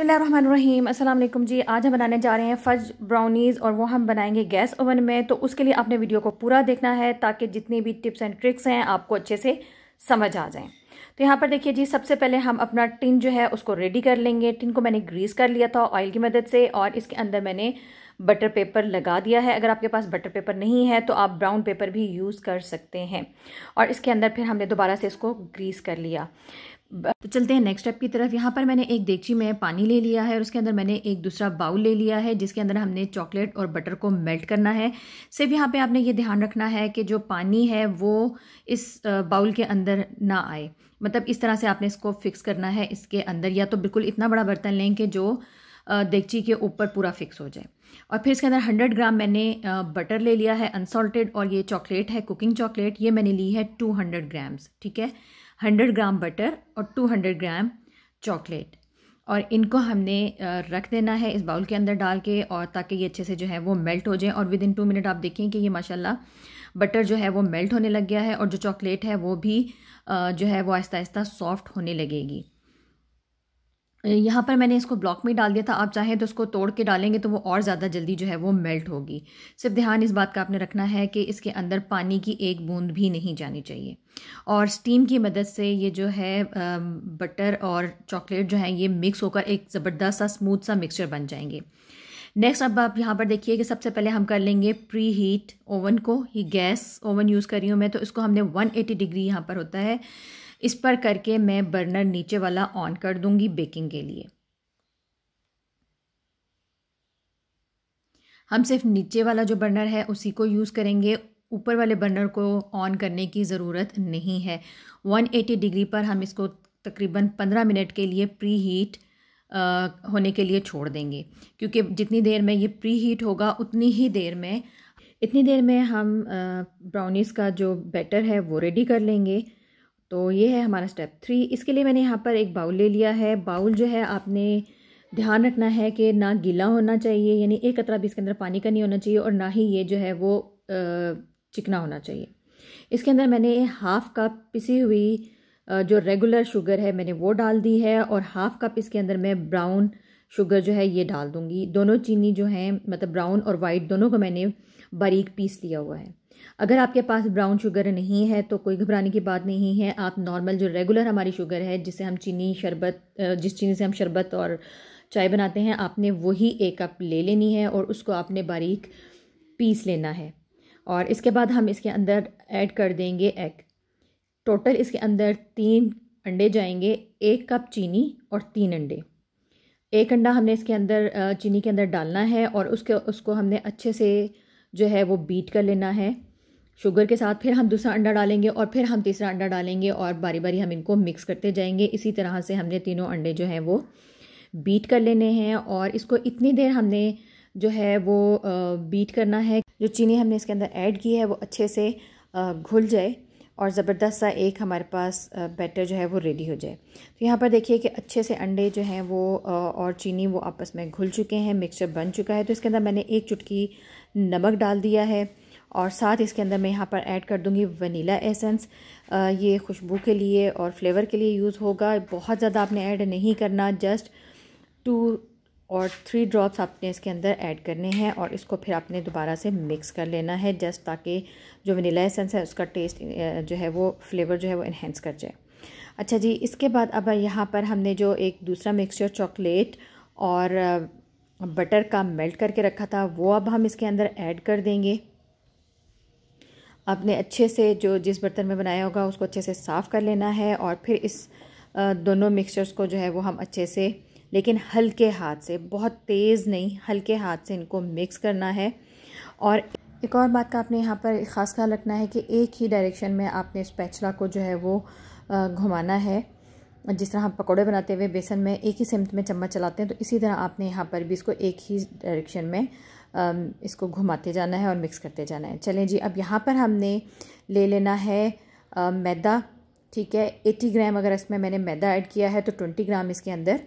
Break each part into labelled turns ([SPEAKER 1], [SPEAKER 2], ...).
[SPEAKER 1] अस्सलाम वालेकुम जी आज हम बनाने जा रहे हैं फज ब्राउनीज़ और वो हम बनाएंगे गैस ओवन में तो उसके लिए आपने वीडियो को पूरा देखना है ताकि जितनी भी टिप्स एंड ट्रिक्स हैं आपको अच्छे से समझ आ जाएं तो यहाँ पर देखिए जी सबसे पहले हम अपना टिन जो है उसको रेडी कर लेंगे टिन को मैंने ग्रीस कर लिया था ऑयल की मदद से और इसके अंदर मैंने बटर पेपर लगा दिया है अगर आपके पास बटर पेपर नहीं है तो आप ब्राउन पेपर भी यूज़ कर सकते हैं और इसके अंदर फिर हमने दोबारा से इसको ग्रीस कर लिया तो चलते हैं नेक्स्ट स्टेप की तरफ यहाँ पर मैंने एक देगची में पानी ले लिया है और उसके अंदर मैंने एक दूसरा बाउल ले लिया है जिसके अंदर हमने चॉकलेट और बटर को मेल्ट करना है सिर्फ यहाँ पे आपने ये ध्यान रखना है कि जो पानी है वो इस बाउल के अंदर ना आए मतलब इस तरह से आपने इसको फिक्स करना है इसके अंदर या तो बिल्कुल इतना बड़ा बर्तन लें कि जो देगची के ऊपर पूरा फिक्स हो जाए और फिर इसके अंदर 100 ग्राम मैंने बटर ले लिया है अनसॉल्टेड और ये चॉकलेट है कुकिंग चॉकलेट ये मैंने ली है 200 ग्राम्स ठीक है 100 ग्राम बटर और 200 ग्राम चॉकलेट और इनको हमने रख देना है इस बाउल के अंदर डाल के और ताकि ये अच्छे से जो है वो मेल्ट हो जाए और विद इन टू मिनट आप देखें कि ये माशाल्लाह बटर जो है वो मेल्ट होने लग गया है और जो चॉकलेट है वो भी जो है वो आहिस्ता आहिस्ता सॉफ्ट होने लगेगी यहाँ पर मैंने इसको ब्लॉक में डाल दिया था आप चाहें तो इसको तोड़ के डालेंगे तो वो और ज़्यादा जल्दी जो है वो मेल्ट होगी सिर्फ ध्यान इस बात का आपने रखना है कि इसके अंदर पानी की एक बूंद भी नहीं जानी चाहिए और स्टीम की मदद से ये जो है बटर और चॉकलेट जो है ये मिक्स होकर एक ज़बरदस्त सा स्मूथ सा मिक्सचर बन जाएंगे नेक्स्ट अब आप यहाँ पर देखिए कि सबसे पहले हम कर लेंगे प्री हीट ओवन को ही गैस ओवन यूज़ कर रही हूँ मैं तो इसको हमने 180 डिग्री यहाँ पर होता है इस पर करके मैं बर्नर नीचे वाला ऑन कर दूंगी बेकिंग के लिए हम सिर्फ नीचे वाला जो बर्नर है उसी को यूज़ करेंगे ऊपर वाले बर्नर को ऑन करने की ज़रूरत नहीं है 180 डिग्री पर हम इसको तकरीबन 15 मिनट के लिए प्री हीट होने के लिए छोड़ देंगे क्योंकि जितनी देर में ये प्री हीट होगा उतनी ही देर में इतनी देर में हम ब्राउनीज़ का जो बैटर है वो रेडी कर लेंगे तो ये है हमारा स्टेप थ्री इसके लिए मैंने यहाँ पर एक बाउल ले लिया है बाउल जो है आपने ध्यान रखना है कि ना गीला होना चाहिए यानी एक कतरा भी इसके अंदर पानी का नहीं होना चाहिए और ना ही ये जो है वो चिकना होना चाहिए इसके अंदर मैंने हाफ़ कप पिसी हुई जो रेगुलर शुगर है मैंने वो डाल दी है और हाफ़ कप इसके अंदर मैं ब्राउन शुगर जो है ये डाल दूँगी दोनों चीनी जो है मतलब ब्राउन और वाइट दोनों को मैंने बारीक पीस लिया हुआ है अगर आपके पास ब्राउन शुगर नहीं है तो कोई घबराने की बात नहीं है आप नॉर्मल जो रेगुलर हमारी शुगर है जिसे हम चीनी शरबत जिस चीनी से हम शरबत और चाय बनाते हैं आपने वही एक कप ले लेनी है और उसको आपने बारीक पीस लेना है और इसके बाद हम इसके अंदर ऐड कर देंगे एग टोटल इसके अंदर तीन अंडे जाएंगे एक कप चीनी और तीन अंडे एक अंडा हमने इसके अंदर चीनी के अंदर डालना है और उसके उसको हमने अच्छे से जो है वो बीट कर लेना है शुगर के साथ फिर हम दूसरा अंडा डालेंगे और फिर हम तीसरा अंडा डालेंगे और बारी बारी हम इनको मिक्स करते जाएंगे इसी तरह से हमने तीनों अंडे जो हैं वो बीट कर लेने हैं और इसको इतनी देर हमने जो है वो बीट करना है जो चीनी हमने इसके अंदर ऐड की है वो अच्छे से घुल जाए और ज़बरदस्त सा एक हमारे पास बैटर जो है वो रेडी हो जाए तो यहाँ पर देखिए कि अच्छे से अंडे जो हैं वो और चीनी वो आपस में घुल चुके हैं मिक्सचर बन चुका है तो इसके अंदर मैंने एक चुटकी नमक डाल दिया है और साथ इसके अंदर मैं यहाँ पर ऐड कर दूँगी वनीला एसेंस ये खुशबू के लिए और फ्लेवर के लिए यूज़ होगा बहुत ज़्यादा आपने ऐड नहीं करना जस्ट टू और थ्री ड्रॉप्स आपने इसके अंदर ऐड करने हैं और इसको फिर आपने दोबारा से मिक्स कर लेना है जस्ट ताकि जो वनीला एसेंस है उसका टेस्ट जो है वो फ्लेवर जो है वो इन्हेंस कर जाए अच्छा जी इसके बाद अब यहाँ पर हमने जो एक दूसरा मिक्सचर चॉकलेट और बटर का मेल्ट करके रखा था वो अब हम इसके अंदर ऐड कर देंगे आपने अच्छे से जो जिस बर्तन में बनाया होगा उसको अच्छे से साफ़ कर लेना है और फिर इस दोनों मिक्सचर्स को जो है वो हम अच्छे से लेकिन हल्के हाथ से बहुत तेज़ नहीं हल्के हाथ से इनको मिक्स करना है और एक और बात का आपने यहाँ पर ख़ास ख्याल रखना है कि एक ही डायरेक्शन में आपने स्पैचला को जो है वो घुमाना है जिस तरह हम पकौड़े बनाते हुए बेसन में एक ही सिमत में चम्मच चलाते हैं तो इसी तरह आपने यहाँ पर भी इसको एक ही डायरेक्शन में इसको घुमाते जाना है और मिक्स करते जाना है चलें जी अब यहाँ पर हमने ले लेना है मैदा ठीक है एटी ग्राम अगर इसमें मैंने मैदा ऐड किया है तो ट्वेंटी ग्राम इसके अंदर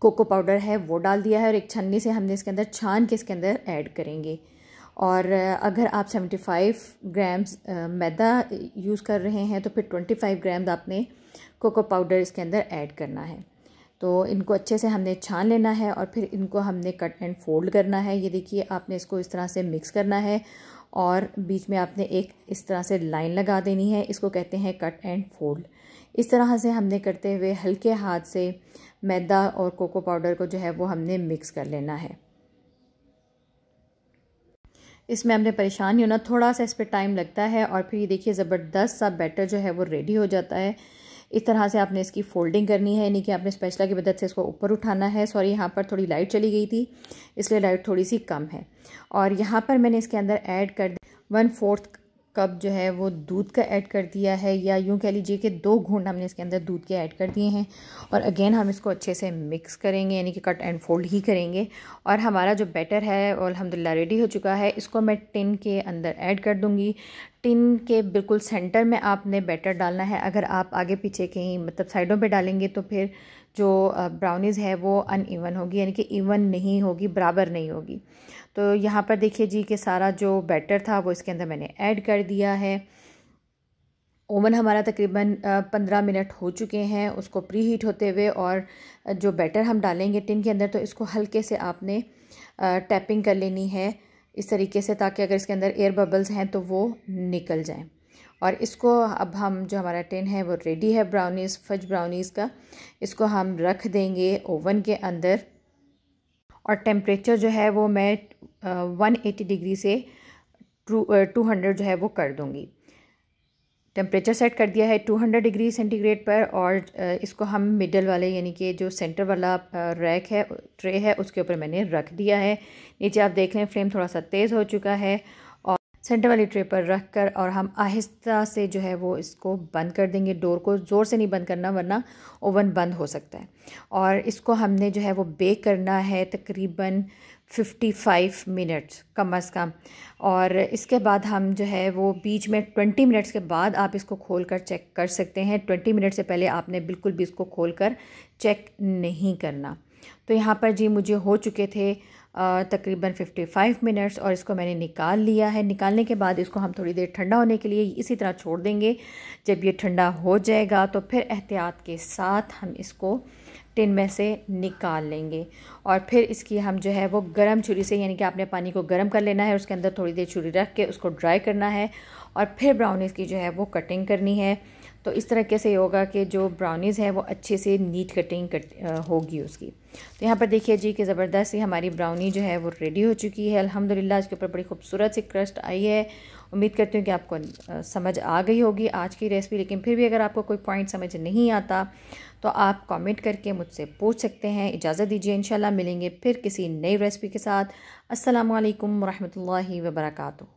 [SPEAKER 1] कोको पाउडर है वो डाल दिया है और एक छन्नी से हमने इसके अंदर छान के इसके अंदर ऐड करेंगे और अगर आप सेवेंटी फाइव ग्राम्स मैदा यूज़ कर रहे हैं तो फिर ट्वेंटी फ़ाइव ग्राम आपने कोको पाउडर इसके अंदर ऐड करना है तो इनको अच्छे से हमने छान लेना है और फिर इनको हमने कट एंड फोल्ड करना है ये देखिए आपने इसको इस तरह से मिक्स करना है और बीच में आपने एक इस तरह से लाइन लगा देनी है इसको कहते हैं कट एंड फोल्ड इस तरह से हमने करते हुए हल्के हाथ से मैदा और कोको पाउडर को जो है वो हमने मिक्स कर लेना है इसमें हमने परेशान नहीं होना थोड़ा सा इस पर टाइम लगता है और फिर ये देखिए ज़बरदस्त सा बैटर जो है वो रेडी हो जाता है इस तरह से आपने इसकी फोल्डिंग करनी है यानी कि आपने स्पेशला की मदद से इसको ऊपर उठाना है सॉरी यहाँ पर थोड़ी लाइट चली गई थी इसलिए लाइट थोड़ी सी कम है और यहाँ पर मैंने इसके अंदर ऐड कर वन फोर्थ कप जो है वो दूध का ऐड कर दिया है या यूँ कह लीजिए कि दो घूंट हमने इसके अंदर दूध के ऐड कर दिए हैं और अगेन हम इसको अच्छे से मिक्स करेंगे यानी कि कट एंड फोल्ड ही करेंगे और हमारा जो बैटर है अलहमदिल्ला रेडी हो चुका है इसको मैं टिन के अंदर ऐड कर दूँगी टिन के बिल्कुल सेंटर में आपने बैटर डालना है अगर आप आगे पीछे कहीं मतलब साइडों पर डालेंगे तो फिर जो ब्राउनीज़ है वो अन ईवन होगी यानी कि ईवन नहीं होगी बराबर नहीं होगी तो यहाँ पर देखिए जी कि सारा जो बैटर था वो इसके अंदर मैंने ऐड कर दिया है ओवन हमारा तकरीबन पंद्रह मिनट हो चुके हैं उसको प्री हीट होते हुए और जो बैटर हम डालेंगे टिन के अंदर तो इसको हल्के से आपने टैपिंग कर लेनी है इस तरीके से ताकि अगर इसके अंदर एयर बबल्स हैं तो वो निकल जाएं और इसको अब हम जो हमारा टिन है वो रेडी है ब्राउनीज़ फज ब्राउनीज़ का इसको हम रख देंगे ओवन के अंदर और टेम्परेचर जो है वो मैं वन एटी डिग्री से टू टू हंड्रेड जो है वो कर दूँगी टेम्परेचर सेट कर दिया है टू हंड्रेड डिग्री सेंटीग्रेड पर और इसको हम मिडल वाले यानी कि जो सेंटर वाला रैक है ट्रे है उसके ऊपर मैंने रख दिया है नीचे आप देख रहे हैं फ्लेम थोड़ा सा तेज़ हो चुका है सेंटर वाली ट्रे पर रख कर और हम आहिस्ता से जो है वो इसको बंद कर देंगे डोर को ज़ोर से नहीं बंद करना वरना ओवन बंद हो सकता है और इसको हमने जो है वो बेक करना है तकरीबन 55 मिनट्स कम अज़ कम और इसके बाद हम जो है वो बीच में 20 मिनट्स के बाद आप इसको खोल कर चेक कर सकते हैं 20 मिनट से पहले आपने बिल्कुल भी इसको खोल कर चेक नहीं करना तो यहाँ पर जी मुझे हो चुके थे तकरीबन 55 मिनट्स और इसको मैंने निकाल लिया है निकालने के बाद इसको हम थोड़ी देर ठंडा होने के लिए इसी तरह छोड़ देंगे जब ये ठंडा हो जाएगा तो फिर एहतियात के साथ हम इसको टिन में से निकाल लेंगे और फिर इसकी हम जो है वो गर्म छुरी से यानी कि आपने पानी को गर्म कर लेना है उसके अंदर थोड़ी देर छुरी रख के उसको ड्राई करना है और फिर ब्राउनीज़ की जो है वो कटिंग करनी है तो इस तरीके से होगा कि जो ब्राउनीज़ है वो अच्छे से नीट कटिंग कट होगी उसकी तो यहाँ पर देखिए जी कि ज़बरदस्त ही हमारी ब्राउनी जो है वो रेडी हो चुकी है अल्हम्दुलिल्लाह इसके ऊपर बड़ी खूबसूरत सी क्रस्ट आई है उम्मीद करती हूँ कि आपको समझ आ गई होगी आज की रेसिपी लेकिन फिर भी अगर आपको कोई पॉइंट समझ नहीं आता तो आप कॉमेंट करके मुझसे पूछ सकते हैं इजाज़त दीजिए इंशाल्लाह मिलेंगे फिर किसी नई रेसिपी के साथ असलकम वरहमल वर्का